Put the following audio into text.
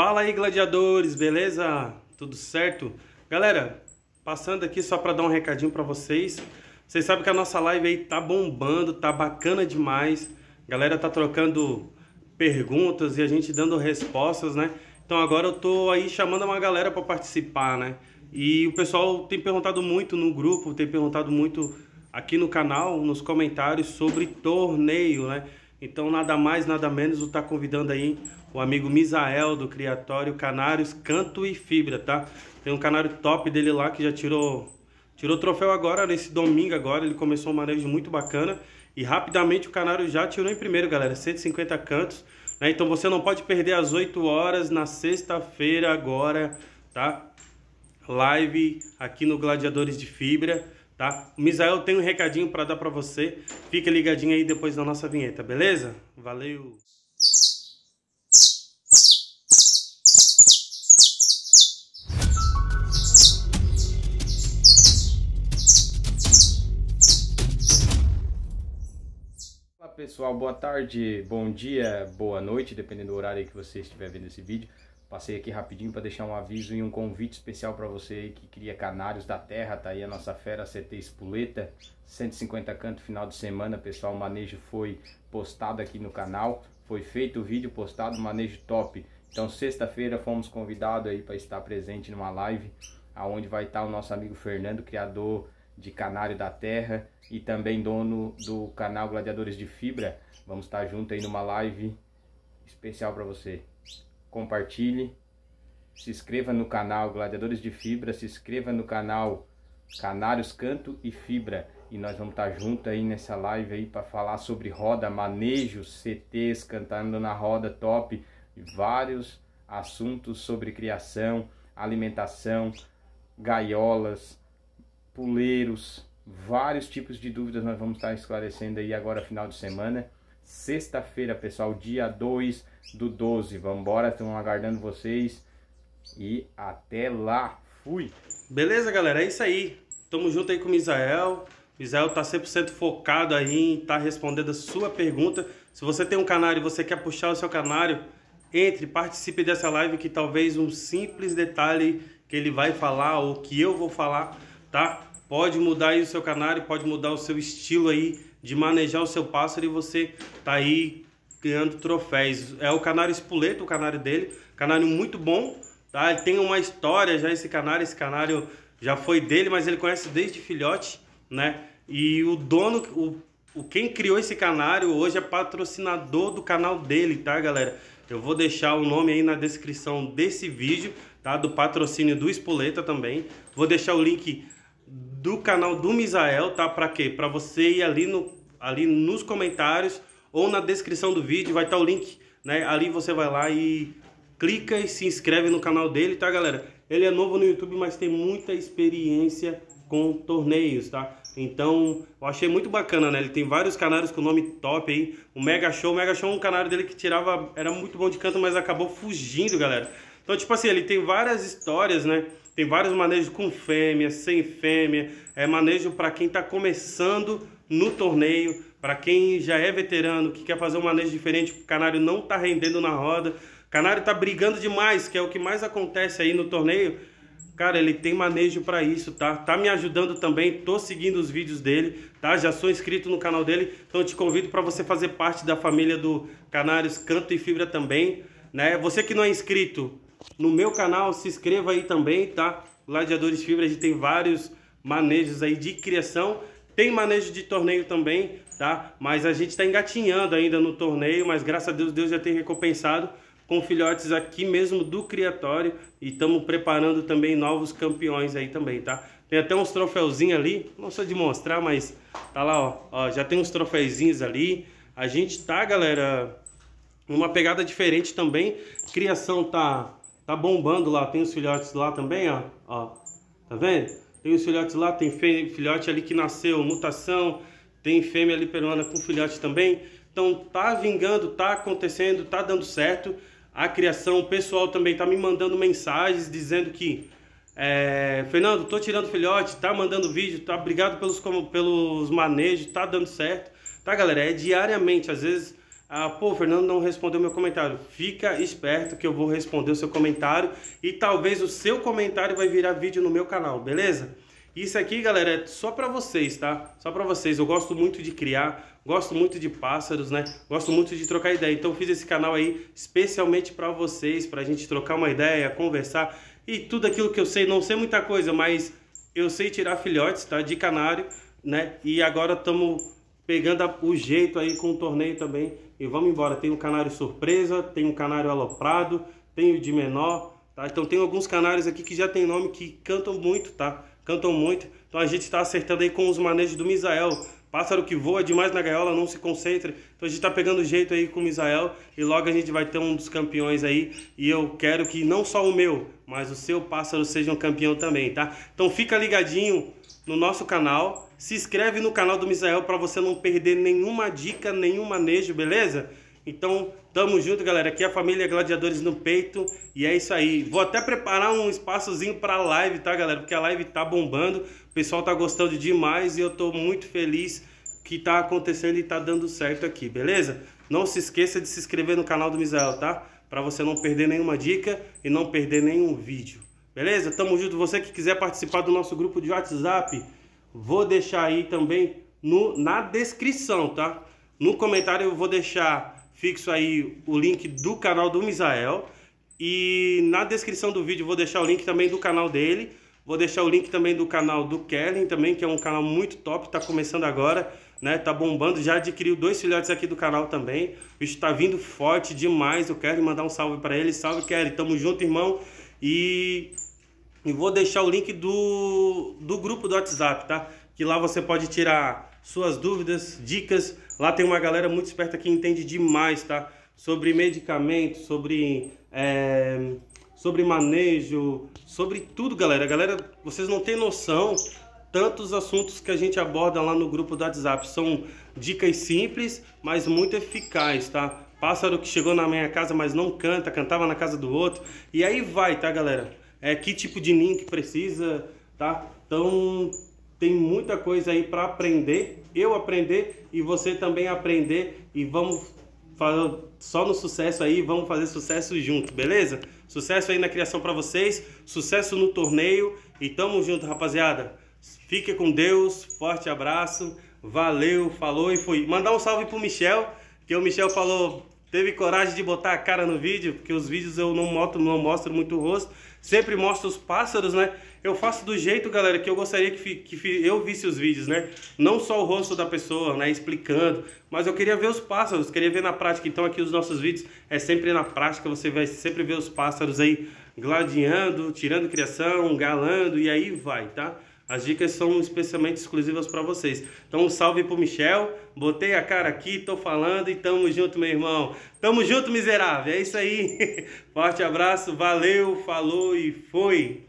Fala aí, gladiadores, beleza? Tudo certo? Galera, passando aqui só para dar um recadinho para vocês. Vocês sabem que a nossa live aí tá bombando, tá bacana demais. A galera tá trocando perguntas e a gente dando respostas, né? Então agora eu tô aí chamando uma galera para participar, né? E o pessoal tem perguntado muito no grupo, tem perguntado muito aqui no canal, nos comentários sobre torneio, né? Então nada mais, nada menos, o tá convidando aí o amigo Misael do Criatório Canários Canto e Fibra, tá? Tem um canário top dele lá que já tirou tirou troféu agora, nesse domingo agora, ele começou um manejo muito bacana e rapidamente o canário já tirou em primeiro, galera, 150 cantos, né? Então você não pode perder às 8 horas na sexta-feira agora, tá? Live aqui no Gladiadores de Fibra, tá? O Misael tem um recadinho para dar para você. Fica ligadinho aí depois da nossa vinheta, beleza? Valeu. pessoal, boa tarde, bom dia, boa noite, dependendo do horário que você estiver vendo esse vídeo. Passei aqui rapidinho para deixar um aviso e um convite especial para você que cria canários da terra, tá aí a nossa fera CT Espuleta, 150 canto final de semana, pessoal, o manejo foi postado aqui no canal, foi feito o vídeo postado, manejo top. Então sexta-feira fomos convidados aí para estar presente numa live, aonde vai estar o nosso amigo Fernando, criador de Canário da Terra e também dono do canal Gladiadores de Fibra. Vamos estar junto aí numa live especial para você. Compartilhe, se inscreva no canal Gladiadores de Fibra, se inscreva no canal Canários Canto e Fibra. E nós vamos estar junto aí nessa live aí para falar sobre roda, manejo, CTs, cantando na roda top, vários assuntos sobre criação, alimentação, gaiolas, puleiros, vários tipos de dúvidas nós vamos estar esclarecendo aí agora final de semana. Sexta-feira, pessoal, dia 2 do 12. Vamos embora, estamos aguardando vocês e até lá. Fui! Beleza, galera? É isso aí. Tamo junto aí com o Misael. O Misael tá 100% focado aí em estar tá respondendo a sua pergunta. Se você tem um canário e você quer puxar o seu canário, entre, participe dessa live que talvez um simples detalhe que ele vai falar ou que eu vou falar, tá? Pode mudar aí o seu canário, pode mudar o seu estilo aí de manejar o seu pássaro e você tá aí criando troféus. É o canário espuleta, o canário dele, canário muito bom, tá? Ele tem uma história já esse canário, esse canário já foi dele, mas ele conhece desde filhote, né? E o dono, o, o quem criou esse canário hoje é patrocinador do canal dele, tá, galera? Eu vou deixar o nome aí na descrição desse vídeo, tá? Do patrocínio do Espoleta também. Vou deixar o link do canal do Misael, tá? Para quê? Para você ir ali, no, ali nos comentários ou na descrição do vídeo, vai estar tá o link, né? Ali você vai lá e clica e se inscreve no canal dele, tá, galera? Ele é novo no YouTube, mas tem muita experiência com torneios, tá? Então, eu achei muito bacana, né? Ele tem vários canários com nome top aí. O Mega Show, o Mega Show é um canário dele que tirava... Era muito bom de canto, mas acabou fugindo, galera. Então, tipo assim, ele tem várias histórias, né? Tem vários manejos com fêmea, sem fêmea, é manejo para quem está começando no torneio, para quem já é veterano, que quer fazer um manejo diferente, o canário não está rendendo na roda, o canário está brigando demais, que é o que mais acontece aí no torneio. Cara, ele tem manejo para isso, tá? Tá me ajudando também, tô seguindo os vídeos dele, tá? Já sou inscrito no canal dele, então te convido para você fazer parte da família do Canários Canto e Fibra também, né? Você que não é inscrito, no meu canal, se inscreva aí também, tá? Ladeadores Fibra, a gente tem vários manejos aí de criação. Tem manejo de torneio também, tá? Mas a gente tá engatinhando ainda no torneio, mas graças a Deus, Deus já tem recompensado com filhotes aqui mesmo do criatório e estamos preparando também novos campeões aí também, tá? Tem até uns troféuzinhos ali, não sou de mostrar, mas tá lá, ó, ó já tem uns troféuzinhos ali. A gente tá, galera, numa pegada diferente também. Criação tá Tá bombando lá, tem os filhotes lá também, ó. ó tá vendo? Tem os filhotes lá, tem filhote ali que nasceu, mutação, tem fêmea ali peruana com filhote também. Então tá vingando, tá acontecendo, tá dando certo. A criação, o pessoal também tá me mandando mensagens dizendo que é, Fernando, tô tirando filhote, tá mandando vídeo, tá obrigado pelos, pelos manejos, tá dando certo. Tá, galera? É diariamente, às vezes ah, pô, Fernando não respondeu meu comentário. Fica esperto que eu vou responder o seu comentário e talvez o seu comentário vai virar vídeo no meu canal, beleza? Isso aqui, galera, é só para vocês, tá? Só para vocês. Eu gosto muito de criar, gosto muito de pássaros, né? Gosto muito de trocar ideia. Então fiz esse canal aí especialmente para vocês, pra gente trocar uma ideia, conversar e tudo aquilo que eu sei, não sei muita coisa, mas eu sei tirar filhotes, tá? De canário, né? E agora estamos pegando o jeito aí com o torneio também. E vamos embora. Tem o canário surpresa, tem o canário aloprado, tem o de menor, tá? Então tem alguns canários aqui que já tem nome que cantam muito, tá? Cantam muito. Então a gente está acertando aí com os manejos do Misael. Pássaro que voa demais na gaiola, não se concentra. Então a gente está pegando jeito aí com o Misael e logo a gente vai ter um dos campeões aí. E eu quero que não só o meu, mas o seu pássaro seja um campeão também, tá? Então fica ligadinho no nosso canal. Se inscreve no canal do Misael para você não perder nenhuma dica, nenhum manejo, beleza? Então, tamo junto, galera. Aqui é a família Gladiadores no Peito. E é isso aí. Vou até preparar um espaçozinho pra live, tá, galera? Porque a live tá bombando pessoal tá gostando demais e eu tô muito feliz que tá acontecendo e tá dando certo aqui, beleza? Não se esqueça de se inscrever no canal do Misael, tá? Para você não perder nenhuma dica e não perder nenhum vídeo. Beleza? Tamo junto. Você que quiser participar do nosso grupo de WhatsApp, vou deixar aí também no, na descrição, tá? No comentário eu vou deixar fixo aí o link do canal do Misael. E na descrição do vídeo vou deixar o link também do canal dele Vou deixar o link também do canal do Kellen também, que é um canal muito top, tá começando agora, né? Tá bombando, já adquiriu dois filhotes aqui do canal também. O bicho tá vindo forte demais, eu quero mandar um salve para ele. Salve, Kellen, tamo junto, irmão. E... e vou deixar o link do, do grupo do WhatsApp, tá? Que lá você pode tirar suas dúvidas, dicas. Lá tem uma galera muito esperta que entende demais, tá? Sobre medicamentos, sobre... É sobre manejo, sobre tudo, galera. Galera, vocês não têm noção tantos assuntos que a gente aborda lá no grupo do WhatsApp. São dicas simples, mas muito eficazes, tá? Pássaro que chegou na minha casa, mas não canta, cantava na casa do outro. E aí vai, tá, galera? É que tipo de ninho que precisa, tá? Então, tem muita coisa aí para aprender, eu aprender e você também aprender e vamos só no sucesso aí, vamos fazer sucesso junto, beleza? Sucesso aí na criação para vocês, sucesso no torneio e tamo junto, rapaziada. Fique com Deus, forte abraço, valeu, falou e fui. Mandar um salve pro Michel, que o Michel falou, teve coragem de botar a cara no vídeo, porque os vídeos eu não, moto, não mostro muito o rosto sempre mostro os pássaros, né? Eu faço do jeito, galera, que eu gostaria que, que eu visse os vídeos, né? Não só o rosto da pessoa, né? Explicando, mas eu queria ver os pássaros, queria ver na prática. Então aqui os nossos vídeos é sempre na prática, você vai sempre ver os pássaros aí gladiando, tirando criação, galando e aí vai, tá? As dicas são especialmente exclusivas para vocês. Então, um salve pro Michel. Botei a cara aqui, tô falando e tamo junto, meu irmão. Tamo junto, miserável. É isso aí. Forte abraço, valeu, falou e foi.